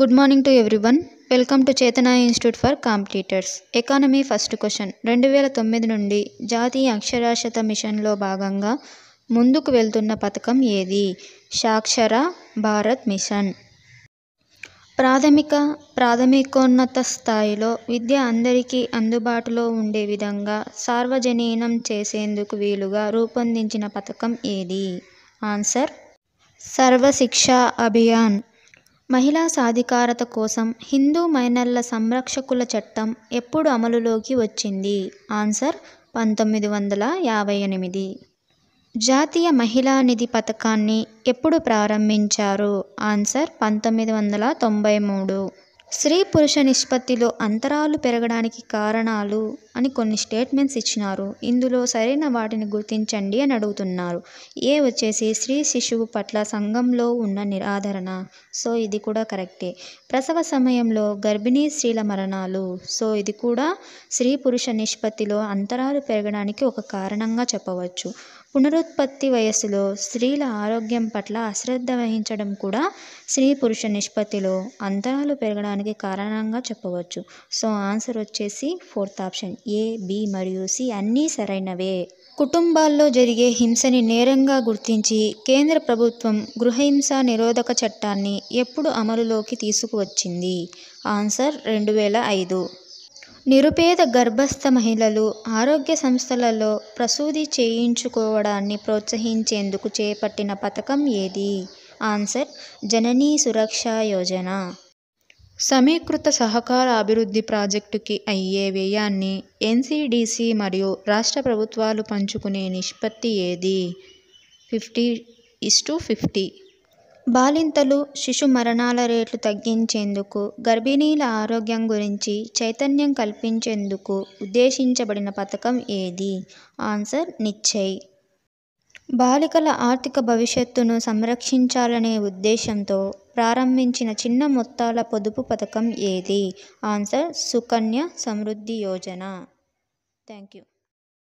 good morning to everyone welcome to Chetana institute for competitors economy first question రెండు వేల తొమ్మిది నుండి జాతీయ అక్షరాస్యత మిషన్లో భాగంగా ముందుకు వెళ్తున్న పథకం ఏది సాక్షర భారత్ మిషన్ ప్రాథమిక ప్రాథమికోన్నత స్థాయిలో విద్య అందరికీ అందుబాటులో ఉండే విధంగా సార్వజనీనం చేసేందుకు వీలుగా రూపొందించిన పథకం ఏది ఆన్సర్ సర్వశిక్ష అభియాన్ మహిళా సాధికారత కోసం హిందూ మైనర్ల సంరక్షకుల చట్టం ఎప్పుడు అమలులోకి వచ్చింది ఆన్సర్ పంతొమ్మిది వందల యాభై ఎనిమిది జాతీయ మహిళా నిధి పథకాన్ని ఎప్పుడు ప్రారంభించారు ఆన్సర్ పంతొమ్మిది వందల తొంభై మూడు స్త్రీ పురుష నిష్పత్తిలో అంతరాలు పెరగడానికి కారణాలు అని కొన్ని స్టేట్మెంట్స్ ఇచ్చినారు ఇందులో సరైన వాటిని గుర్తించండి అని అడుగుతున్నారు ఏ వచ్చేసి స్త్రీ శిశువు పట్ల సంఘంలో ఉన్న నిరాదరణ సో ఇది కూడా కరెక్టే ప్రసవ సమయంలో గర్భిణీ స్త్రీల మరణాలు సో ఇది కూడా స్త్రీ పురుష నిష్పత్తిలో అంతరాలు పెరగడానికి ఒక కారణంగా చెప్పవచ్చు పునరుత్పత్తి వయస్సులో స్త్రీల ఆరోగ్యం పట్ల అశ్రద్ధ వహించడం కూడా స్త్రీ పురుష నిష్పత్తిలో అంతరాలు పెరగడానికి కారణంగా చెప్పవచ్చు సో ఆన్సర్ వచ్చేసి ఫోర్త్ ఆప్షన్ ఏ బి మరియు సి అన్నీ సరైనవే కుటుంబాల్లో జరిగే హింసని నేరంగా గుర్తించి కేంద్ర ప్రభుత్వం గృహహింస నిరోధక చట్టాన్ని ఎప్పుడు అమలులోకి తీసుకువచ్చింది ఆన్సర్ రెండు వేల ఐదు నిరుపేద గర్భస్థ మహిళలు ఆరోగ్య సంస్థలలో ప్రసూతి చేయించుకోవడాన్ని ప్రోత్సహించేందుకు చేపట్టిన పథకం ఏది ఆన్సర్ జననీ సురక్ష యోజన సమీకృత సహకార అభివృద్ధి ప్రాజెక్టుకి అయ్యే వ్యయాన్ని ఎన్సిడిసి మరియు రాష్ట్ర ప్రభుత్వాలు పంచుకునే నిష్పత్తి ఏది ఫిఫ్టీ ఇస్ టు ఫిఫ్టీ బాలింతలు శిశు మరణాల రేట్లు తగ్గించేందుకు గర్భిణీల ఆరోగ్యం గురించి చైతన్యం కల్పించేందుకు ఉద్దేశించబడిన పథకం ఏది ఆన్సర్ నిశ్చయ్ బాలికల ఆర్థిక భవిష్యత్తును సంరక్షించాలనే ఉద్దేశంతో ప్రారంభించిన చిన్న మొత్తాల పొదుపు పథకం ఏది answer Sukanya Samriddhi Yojana thank you